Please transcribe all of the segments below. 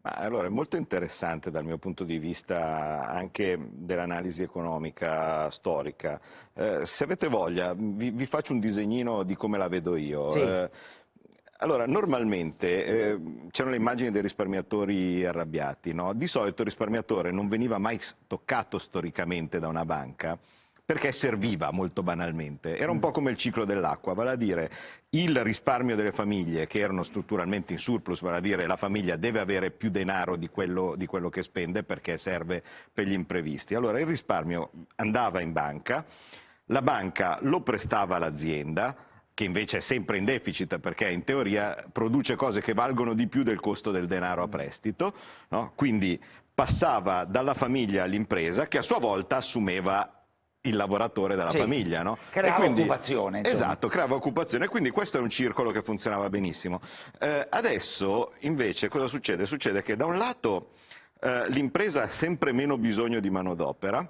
allora è molto interessante dal mio punto di vista anche dell'analisi economica storica. Eh, se avete voglia vi, vi, faccio un disegnino di come la vedo io. Sì. Eh, allora, normalmente eh, c'erano le immagini dei risparmiatori arrabbiati, no? Di solito il risparmiatore non veniva mai toccato storicamente da una banca, perché serviva molto banalmente. Era un mm. po' come il ciclo dell'acqua, vale a dire il risparmio delle famiglie che erano strutturalmente in surplus, vale a dire la famiglia deve avere più denaro di quello, di quello che spende perché serve per gli imprevisti. Allora il risparmio andava in banca, la banca lo prestava all'azienda, che invece è sempre in deficit perché in teoria produce cose che valgono di più del costo del denaro a prestito, no? quindi passava dalla famiglia all'impresa che a sua volta assumeva il lavoratore della sì, famiglia. No? Creava quindi, occupazione. Insomma. Esatto, creava occupazione, quindi questo è un circolo che funzionava benissimo. Eh, adesso invece cosa succede? Succede che da un lato eh, l'impresa ha sempre meno bisogno di manodopera,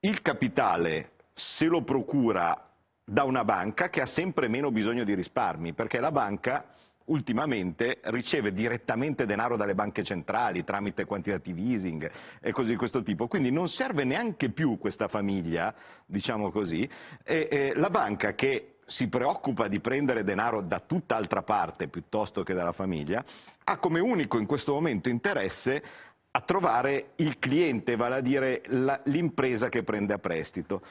il capitale se lo procura da una banca che ha sempre meno bisogno di risparmi, perché la banca ultimamente riceve direttamente denaro dalle banche centrali tramite quantitative easing e cose di questo tipo. Quindi non serve neanche più questa famiglia, diciamo così, e, e la banca che si preoccupa di prendere denaro da tutt'altra parte piuttosto che dalla famiglia, ha come unico in questo momento interesse a trovare il cliente, vale a dire la, l'impresa che prende a prestito.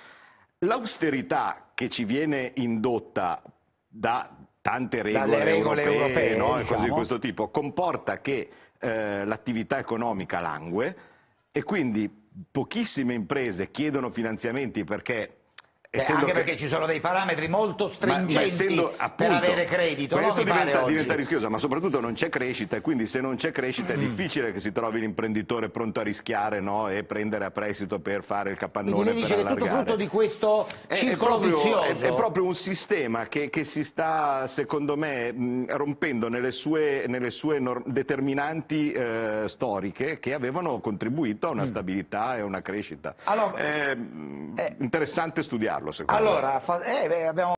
L'austerità che ci viene indotta da tante regole, regole europee, europee no? diciamo. cose di diciamo. questo tipo, comporta che eh, l'attività economica langue e quindi pochissime imprese chiedono finanziamenti perché Beh, anche perché che... ci sono dei parametri molto stringenti ma, ma appunto, per avere credito. Questo no? diventa, diventa, rischioso, ma soprattutto non c'è crescita, quindi se non c'è crescita mm. è difficile che si trovi l'imprenditore pronto a rischiare no? e prendere a prestito per fare il capannone. Quindi dice che è tutto frutto di questo circolo è, è proprio, vizioso. È, è, proprio un sistema che, che si sta, secondo me, mh, mm, rompendo nelle sue, nelle sue norm- determinanti eh, storiche che avevano contribuito a una mm. stabilità e a una crescita. Allora, eh, eh, interessante studiare farlo, secondo allora, me? Allora, eh, abbiamo